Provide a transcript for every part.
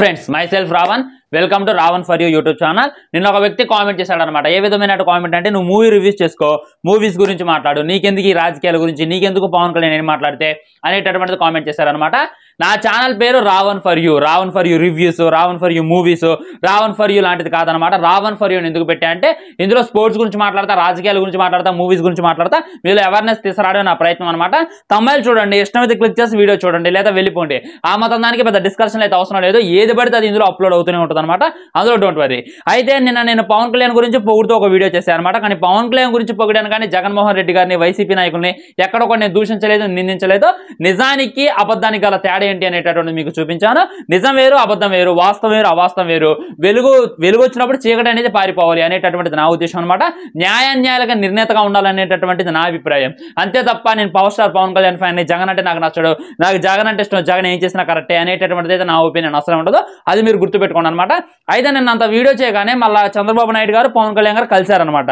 friends myself Ravan welcome to Ravan for you YouTube channel నిన్న ఒక వ్యక్తి కామెంట్ అనమాట ఏ విధమైన కామెంట్ అంటే నువ్వు మూవీ రివ్యూస్ చేసుకో మూవీస్ గురించి మాట్లాడు నీకెందుకు ఈ రాజకీయాల గురించి నీకెందుకు పవన్ కళ్యాణ్ నేను మాట్లాడితే అనేటటువంటిది కామెంట్ చేశారనమాట నా ఛానల్ పేరు Ravan for you Ravan for you reviews Ravan for you movies Ravan for you లాంటిది కాదనమాట రావన్ ఫర్ యూ ఎందుకు పెట్టా అంటే ఇందులో స్పోర్ట్స్ గురించి మాట్లాడతా రాజకీయాల గురించి మాట్లాడతా మూవీస్ గురించి మాట్లాడతా మీరు అవేర్నెస్ తీసుకురావడం నా ప్రయత్నం అనమాట తమ్మాయిలు చూడండి ఇష్టమైతే క్లిక్ చేసి వీడియో చూడండి లేదా వెళ్ళిపోండి ఆ మతం దానికి పెద్ద డిస్కషన్ అయితే అవసరం లేదు ఏది పడితే అది ఇందులో అప్లోడ్ అవుతూనే ఉంటుంది అయిపోతుంది అనమాట అందులో డోంట్ వరీ అయితే నిన్న నేను పవన్ కళ్యాణ్ గురించి పొగుడుతూ ఒక వీడియో చేశాను అనమాట కానీ పవన్ కళ్యాణ్ గురించి పొగిడాను కానీ జగన్మోహన్ రెడ్డి గారిని వైసీపీ నాయకుల్ని ఎక్కడ కూడా నేను దూషించలేదు నిందించలేదు నిజానికి అబద్ధానికి గల తేడా ఏంటి అనేటటువంటి మీకు చూపించాను నిజం వేరు అబద్ధం వేరు వాస్తవం వేరు అవాస్తవం వేరు వెలుగు వెలుగు వచ్చినప్పుడు చీకటి అనేది పారిపోవాలి అనేటటువంటిది నా ఉద్దేశం అనమాట న్యాయాన్యాయాలుగా నిర్ణేతగా ఉండాలనేటటువంటిది నా అభిప్రాయం అంతే తప్ప నేను power star Pawan Kalyan fan Jagan అంటే నాకు నచ్చడు నాకు జగన్ అంటే ఇష్టం జగన్ ఏం చేసినా కరెక్టే అనేటటువంటిది అయితే నా ఒపీనియన్ అసలు ఉండదు అది మీరు గుర్తుపెట్టుకోండి అనమాట అనమాట అయితే నిన్న అంత వీడియో చేయగానే మళ్ళీ చంద్రబాబు నాయుడు గారు పవన్ కళ్యాణ్ గారు కలిశారనమాట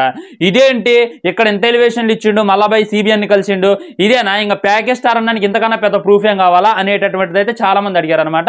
ఇదేంటి ఇక్కడ ఎంత ఎలివేషన్లు ఇచ్చిండు మళ్ళా బై ని కలిసిండు ఇదేనా ఇంకా ప్యాకేజ్ స్టార్ అన్నానికి ఇంతకన్నా పెద్ద ప్రూఫ్ ఏం కావాలా అనేటటువంటిది అయితే చాలా మంది అడిగారు అనమాట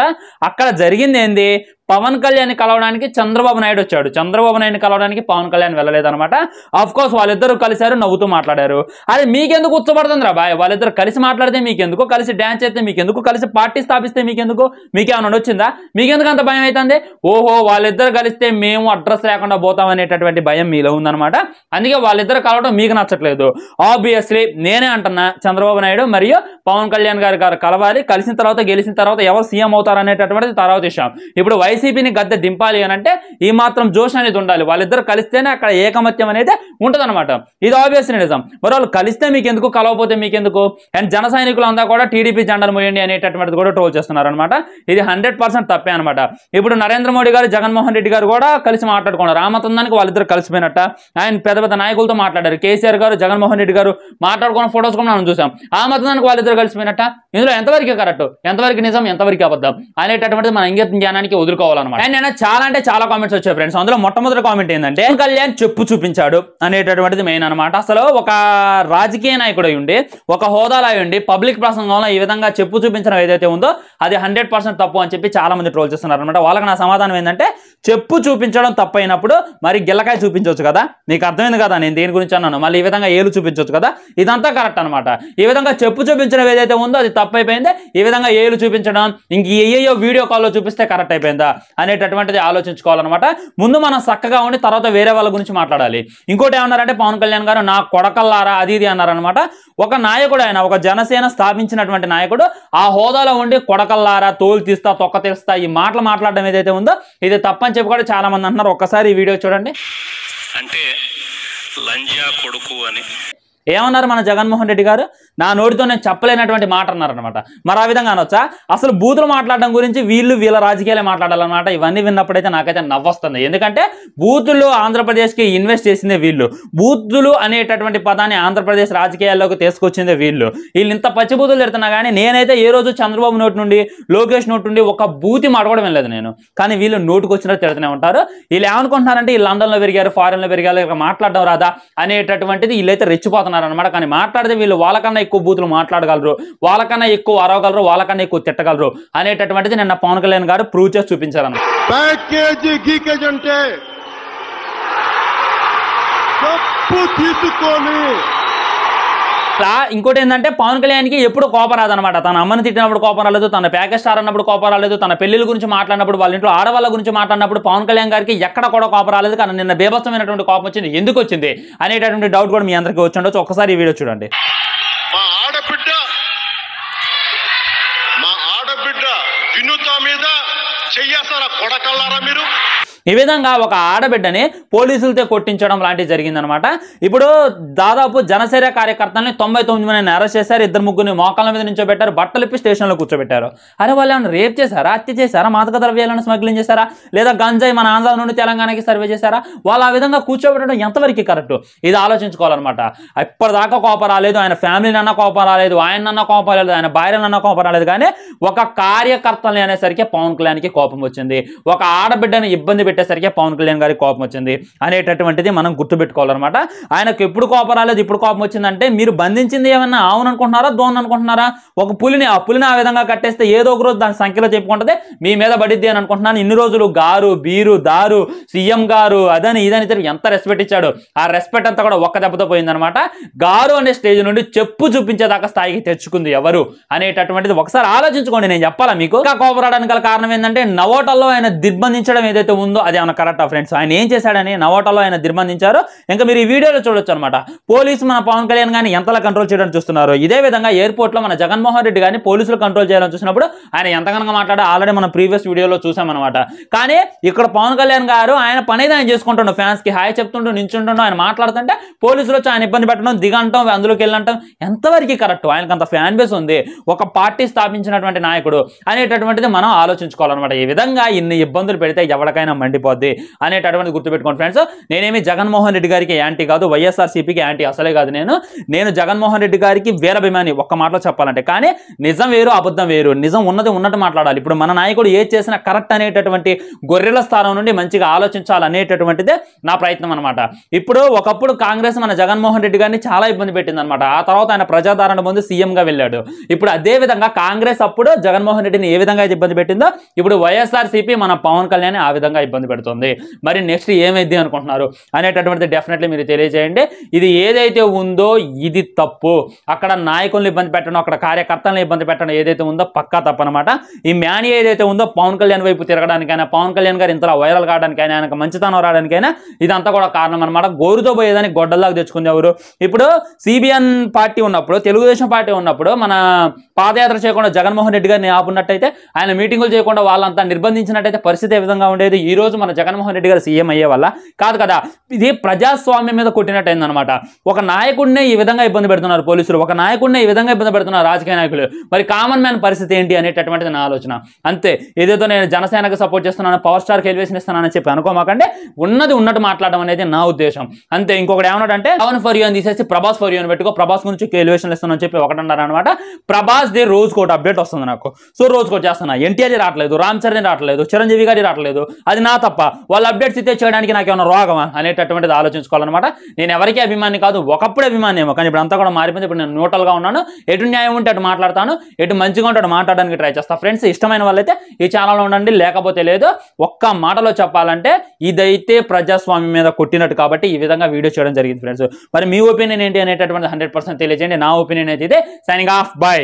అక్కడ జరిగింది ఏంది పవన్ కళ్యాణ్ కలవడానికి చంద్రబాబు నాయుడు వచ్చాడు చంద్రబాబు నాయుడు కలవడానికి పవన్ కళ్యాణ్ వెళ్ళలేదనమాట అఫ్ కోర్స్ వాళ్ళిద్దరూ కలిశారు నవ్వుతూ మాట్లాడారు అది మీకెందుకు ఉచ్చబడుతుంది రా బాయ్ వాళ్ళిద్దరు కలిసి మాట్లాడితే మీకెందుకు కలిసి డ్యాన్స్ అయితే మీకెందుకు కలిసి పార్టీ స్థాపిస్తే మీకెందుకు మీకేమన్నా వచ్చిందా మీకెందుకు అంత భయం అవుతుంది ఓహో వాళ్ళిద్దరు కలిస్తే మేము అడ్రస్ లేకుండా పోతాం అనేటటువంటి భయం మీలో ఉందనమాట అందుకే వాళ్ళిద్దరు కలవడం మీకు నచ్చట్లేదు ఆబ్వియస్లీ నేనే అంటున్నా చంద్రబాబు నాయుడు మరియు పవన్ కళ్యాణ్ గారు గారు కలవాలి కలిసిన తర్వాత గెలిచిన తర్వాత ఎవరు సీఎం అవుతారు అనేటటువంటిది తర్వాత ఇష్టం ఇప్పుడు వైస్ వైసీపీని గద్దె దింపాలి అని అంటే ఈ మాత్రం జోష్ అనేది ఉండాలి వాళ్ళిద్దరు కలిస్తేనే అక్కడ ఏకమత్యం అనేది ఉంటుందన్నమాట ఇది ఆబ్వియస్ నిజం మరి వాళ్ళు కలిస్తే మీకు ఎందుకు కలవపోతే మీకు ఎందుకు అండ్ జన సైనికులంతా కూడా టీడీపీ జెండర్ మోయండి అనేటటువంటిది కూడా ట్రోల్ అనమాట ఇది హండ్రెడ్ పర్సెంట్ తప్పే అనమాట ఇప్పుడు నరేంద్ర మోడీ గారు జగన్మోహన్ రెడ్డి గారు కూడా కలిసి మాట్లాడుకున్నారు రామతందానికి వాళ్ళిద్దరు కలిసిపోయినట్ట ఆయన పెద్ద పెద్ద నాయకులతో మాట్లాడారు కేసీఆర్ గారు జగన్మోహన్ రెడ్డి గారు మాట్లాడుకున్న ఫొటోస్ కూడా మనం చూసాం ఆ దానికి వాళ్ళిద్దరు కలిసిపోయినట్ట ఇందులో ఎంతవరకు కరెక్ట్ ఎంతవరకు నిజం ఎంతవరకు అబద్ధం అనేటటువంటిది మన ఇంగిత జ్ఞానానికి వదులుకో కోలుకోవాలన్నమాట అండ్ నేను చాలా అంటే చాలా కామెంట్స్ వచ్చాయి ఫ్రెండ్స్ అందులో మొట్టమొదటి కామెంట్ ఏంటంటే కళ్యాణ్ చెప్పు చూపించాడు అనేటటువంటిది మెయిన్ అనమాట అసలు ఒక రాజకీయ నాయకుడు ఉండి ఒక హోదాలో ఉండి పబ్లిక్ ప్రసంగంలో ఈ విధంగా చెప్పు చూపించడం ఏదైతే ఉందో అది హండ్రెడ్ తప్పు అని చెప్పి చాలా మంది ట్రోల్ చేస్తున్నారు అనమాట వాళ్ళకి నా సమాధానం ఏంటంటే చెప్పు చూపించడం తప్పైనప్పుడు మరి గిల్లకాయ చూపించవచ్చు కదా నీకు అర్థమైంది కదా నేను దేని గురించి అన్నాను మళ్ళీ ఈ విధంగా ఏలు చూపించవచ్చు కదా ఇదంతా కరెక్ట్ అనమాట ఈ విధంగా చెప్పు చూపించడం ఏదైతే ఉందో అది తప్పైపోయింది ఈ విధంగా ఏలు చూపించడం ఇంక ఏయో వీడియో కాల్లో చూపిస్తే కరెక్ట్ అయిపోయిందా కదా అనేటటువంటిది ఆలోచించుకోవాలన్నమాట ముందు మనం చక్కగా ఉండి తర్వాత వేరే వాళ్ళ గురించి మాట్లాడాలి ఇంకోటి ఏమన్నారంటే పవన్ కళ్యాణ్ గారు నా కొడకల్లారా అది ఇది అన్నారనమాట ఒక నాయకుడు ఆయన ఒక జనసేన స్థాపించినటువంటి నాయకుడు ఆ హోదాలో ఉండి కొడకల్లారా తోలు తీస్తా తొక్క తీస్తా ఈ మాటలు మాట్లాడడం ఏదైతే ఉందో ఇది తప్పని చెప్పి కూడా చాలా మంది అంటున్నారు ఒక్కసారి ఈ వీడియో చూడండి అంటే లంజా కొడుకు అని ఏమన్నారు మన జగన్మోహన్ రెడ్డి గారు నా నోటితో నేను చెప్పలేనటువంటి మాట అన్నారనమాట మరి ఆ విధంగా అనొచ్చా అసలు బూతులు మాట్లాడడం గురించి వీళ్ళు వీళ్ళ రాజకీయాలే మాట్లాడాలన్నమాట ఇవన్నీ విన్నప్పుడైతే నాకైతే నవ్వొస్తుంది ఎందుకంటే బూతులు ఆంధ్రప్రదేశ్కి ఇన్వెస్ట్ చేసిందే వీళ్ళు బూతులు అనేటటువంటి పదాన్ని ఆంధ్రప్రదేశ్ రాజకీయాల్లోకి తీసుకొచ్చిందే వీళ్ళు వీళ్ళు ఇంత పచ్చి బూతులు తిడుతున్నా కానీ నేనైతే ఏ రోజు చంద్రబాబు నోటి నుండి లోకేష్ నోటి నుండి ఒక బూతి మాట కూడా వినలేదు నేను కానీ వీళ్ళు నోటుకు వచ్చినట్టు తిడుతూనే ఉంటారు వీళ్ళు ఏమనుకుంటున్నారంటే వీళ్ళు లండన్లో పెరిగారు ఫారెన్లో పెరిగారు మాట్లాడడం రాదా అనేటటువంటిది వీళ్ళైతే రెచ్చిపోతున్నారు అనమాట కానీ మాట్లాడితే వీళ్ళు వాళ్ళకన్నా ఎక్కువ బూతులు మాట్లాడగలరు వాళ్ళకన్నా ఎక్కువ అరవగలరు వాళ్ళకన్నా ఎక్కువ తిట్టగలరు అనేటటువంటిది నిన్న పవన్ కళ్యాణ్ గారు ప్రూవ్ చేసి చూపించారన్నమాట ఇంకోటి ఏంటంటే పవన్ కళ్యాణ్కి ఎప్పుడు కోపం రాదనమాట తన అమ్మని తిట్టినప్పుడు కోపం రాలేదు తన ప్యాకేజ్ స్టార్ అన్నప్పుడు కోపం రాలేదు తన పెళ్లిళ్ళ గురించి మాట్లాడినప్పుడు వాళ్ళ ఇంట్లో ఆడవాళ్ళ గురించి మాట్లాడినప్పుడు పవన్ కళ్యాణ్ గారికి ఎక్కడ కూడా కోపం రాలేదు కానీ నిన్న బేభత్సమైనటువంటి కోపం వచ్చింది ఎందుకు వచ్చింది అనేటటువంటి డౌట్ కూడా మీ అందరికీ వచ్చిండొచ్చు ఒకసారి ఈ వీడియో చూడండి కొడకల్లారా మీరు ఈ విధంగా ఒక ఆడబిడ్డని పోలీసులతో కొట్టించడం లాంటివి జరిగిందనమాట ఇప్పుడు దాదాపు జనసేన కార్యకర్తలని తొంభై తొమ్మిది మందిని అరెస్ట్ చేశారు ఇద్దరు ముగ్గురిని మోకాళ్ళ మీద నించోబెట్టారు ఇప్పి స్టేషన్లో కూర్చోబెట్టారు అరే వాళ్ళు రేప్ చేశారా హత్య చేశారా మాదక ద్రవ్యాలను స్మగ్లింగ్ చేశారా లేదా గంజాయి మన ఆంధ్ర నుండి తెలంగాణకి సర్వే చేశారా వాళ్ళు ఆ విధంగా కూర్చోబెట్టడం ఎంతవరకు కరెక్ట్ ఇది ఆలోచించుకోవాలన్నమాట ఇప్పటిదాకా కోపం రాలేదు ఆయన ఫ్యామిలీని అన్న కోపం రాలేదు అన్న కోపం రాలేదు ఆయన అన్న కోపం రాలేదు కానీ ఒక కార్యకర్తలు అనేసరికి పవన్ కళ్యాణ్కి కోపం వచ్చింది ఒక ఆడబిడ్డని ఇబ్బంది పెట్టేసరికి పవన్ కళ్యాణ్ గారికి కోపం వచ్చింది అనేటటువంటిది మనం గుర్తుపెట్టుకోవాలన్నమాట ఆయనకు ఎప్పుడు కోపం రాలేదు ఇప్పుడు కోపం వచ్చిందంటే మీరు బంధించింది ఏమన్నా అవును అనుకుంటున్నారా దోన్ అనుకుంటున్నారా ఒక పులిని ఆ పులిని ఆ విధంగా కట్టేస్తే ఏదో ఒక రోజు దాని సంఖ్యలో చెప్పుకుంటుంది మీ మీద పడిద్ది అని అనుకుంటున్నాను ఇన్ని రోజులు గారు బీరు దారు సీఎం గారు అదని ఇదని ఎంత రెస్పెక్ట్ ఇచ్చాడు ఆ రెస్పెక్ట్ అంతా కూడా ఒక్క దెబ్బతో పోయిందనమాట గారు అనే స్టేజ్ నుండి చెప్పు చూపించేదాకా స్థాయికి తెచ్చుకుంది ఎవరు అనేటటువంటిది ఒకసారి ఆలోచించుకోండి నేను చెప్పాలా మీకు ఇంకా కోపరాడానికి గల కారణం ఏంటంటే నవోటల్లో ఆయన దిగ్బంధించడం ఏదైతే ఉందో ఉందో ఏమైనా కరెక్టా ఫ్రెండ్స్ ఆయన ఏం చేశాడని నవోటాలో ఆయన నిర్బంధించారు ఇంకా మీరు ఈ వీడియోలో చూడొచ్చు అనమాట పోలీసు మన పవన్ కళ్యాణ్ గానీ ఎంతలా కంట్రోల్ చేయడానికి చూస్తున్నారు ఇదే విధంగా ఎయిర్పోర్ట్లో మన జగన్మోహన్ రెడ్డి గానీ పోలీసులు కంట్రోల్ చేయాలని చూసినప్పుడు ఆయన ఎంత కనుక మాట్లాడే ఆల్రెడీ మన ప్రీవియస్ వీడియోలో చూసామన్నమాట కానీ ఇక్కడ పవన్ కళ్యాణ్ గారు ఆయన పని ఆయన ఫ్యాన్స్ కి హాయ్ చెప్తుంటూ నించుంటుండో ఆయన మాట్లాడుతుంటే పోలీసులు వచ్చి ఆయన ఇబ్బంది పెట్టడం దిగంటాం అందులోకి వెళ్ళంటాం ఎంతవరకు కరెక్ట్ ఆయనకు అంత ఫ్యాన్ బేస్ ఉంది ఒక పార్టీ స్థాపించినటువంటి నాయకుడు అనేటటువంటిది మనం ఆలోచించుకోవాలన్నమాట ఈ విధంగా ఇన్ని ఇబ్బందులు పెడితే ఎవరికైనా మండిపోద్ది అనేటటువంటి గుర్తుపెట్టుకోండి ఫ్రెండ్స్ నేనేమి జగన్మోహన్ రెడ్డి గారికి యాంటీ కాదు వైఎస్ఆర్సీపీకి యాంటీ అసలే కాదు నేను నేను జగన్మోహన్ రెడ్డి గారికి వీరభిమాని ఒక్క మాటలో చెప్పాలంటే కానీ నిజం వేరు అబద్ధం వేరు నిజం ఉన్నది ఉన్నట్టు మాట్లాడాలి ఇప్పుడు మన నాయకుడు ఏది చేసినా కరెక్ట్ అనేటటువంటి గొర్రెల స్థానం నుండి మంచిగా ఆలోచించాలనేటటువంటిదే నా ప్రయత్నం అనమాట ఇప్పుడు ఒకప్పుడు కాంగ్రెస్ మన జగన్మోహన్ రెడ్డి గారిని చాలా ఇబ్బంది పెట్టిందనమాట ఆ తర్వాత ఆయన ప్రజాదారణ ముందు సీఎంగా వెళ్ళాడు ఇప్పుడు అదే విధంగా కాంగ్రెస్ అప్పుడు జగన్మోహన్ రెడ్డిని ఏ విధంగా ఇబ్బంది పెట్టిందో ఇప్పుడు వైఎస్ఆర్సీపీ మన పవన్ కళ్యాణ్ ఆ విధంగా ఇబ్బంది ఇబ్బంది పెడుతుంది మరి నెక్స్ట్ ఏమైంది అనుకుంటున్నారు అనేటటువంటిది డెఫినెట్లీ మీరు తెలియజేయండి ఇది ఏదైతే ఉందో ఇది తప్పు అక్కడ నాయకులను ఇబ్బంది పెట్టడం అక్కడ కార్యకర్తలను ఇబ్బంది పెట్టడం ఏదైతే ఉందో పక్కా తప్పనమాట ఈ మ్యాన్ ఏదైతే ఉందో పవన్ కళ్యాణ్ వైపు తిరగడానికైనా పవన్ కళ్యాణ్ గారు ఇంతలా వైరల్ కావడానికైనా ఆయనకు మంచితనం రావడానికైనా ఇదంతా కూడా కారణం అనమాట గోరుతో పోయేదానికి గొడ్డల్లాగా ఎవరు ఇప్పుడు సిబిఎన్ పార్టీ ఉన్నప్పుడు తెలుగుదేశం పార్టీ ఉన్నప్పుడు మన పాదయాత్ర చేయకుండా జగన్మోహన్ రెడ్డి గారిని ఆపున్నట్టయితే ఆయన మీటింగులు చేయకుండా వాళ్ళంతా నిర్బంధించినట్టయితే పరిస్థితి ఏ విధంగా ఉండేది ఈ రోజు మన జగన్మోహన్ రెడ్డి గారు సీఎం అయ్యే వల్ల కాదు కదా ఇది ప్రజాస్వామ్యం మీద అయిందనమాట ఒక నాయకుడినే ఈ విధంగా ఇబ్బంది పెడుతున్నారు పోలీసులు ఒక నాయకుడినే ఈ విధంగా ఇబ్బంది పెడుతున్నారు రాజకీయ నాయకులు మరి కామన్ మ్యాన్ పరిస్థితి ఏంటి అనేటటువంటిది నా ఆలోచన అంతే ఏదేదో నేను జనసేనకు సపోర్ట్ చేస్తున్నాను పవర్ స్టార్కి ఎలివేషన్ అని చెప్పి అనుకోమాకంటే ఉన్నది ఉన్నట్టు మాట్లాడడం అనేది నా ఉద్దేశం అంతే ఇంకొకటి ఏమన్నాడంటే పవన్ ఫర్ యూ అని తీసేసి ప్రభాస్ ఫర్ యూ అని పెట్టుకో ప్రభాస్ గురించి ఎలివేషన్ ఇస్తున్నాను చెప్పి ఒకటి అన్నారనమాట ప్రభాస్ దే రోజుకోటి అప్డేట్ వస్తుంది నాకు సో రోజుకోటి చేస్తున్నా ఎన్టీఆర్ రావట్లేదు రామ్ చరణ్ రావట్లేదు చిరంజీవి గారి రావట్లేదు అది నా తప్ప వాళ్ళు అప్డేట్స్ ఇతే చేయడానికి నాకేమైనా రోగమా అనేటటువంటిది ఆలోచించుకోవాలన్నమాట నేను ఎవరికీ అభిమాని కాదు ఒకప్పుడు అభిమానేమో కానీ ఇప్పుడు అంతా కూడా మారిపోయింది ఇప్పుడు నేను న్యూట్రల్గా ఉన్నాను ఎటు న్యాయం ఉంటే అటు మాట్లాడతాను ఎటు మంచిగా ఉంటే అటు మాట్లాడడానికి ట్రై చేస్తా ఫ్రెండ్స్ ఇష్టమైన వాళ్ళైతే ఈ ఛానల్లో ఉండండి లేకపోతే లేదు ఒక్క మాటలో చెప్పాలంటే ఇదైతే ప్రజాస్వామ్యం మీద కొట్టినట్టు కాబట్టి ఈ విధంగా వీడియో చేయడం జరిగింది ఫ్రెండ్స్ మరి మీ ఒపీనియన్ ఏంటి అనేటటువంటి హండ్రెడ్ తెలియజేయండి నా ఒపీనియన్ అయితే ఇదే సైనింగ్ ఆఫ్ బై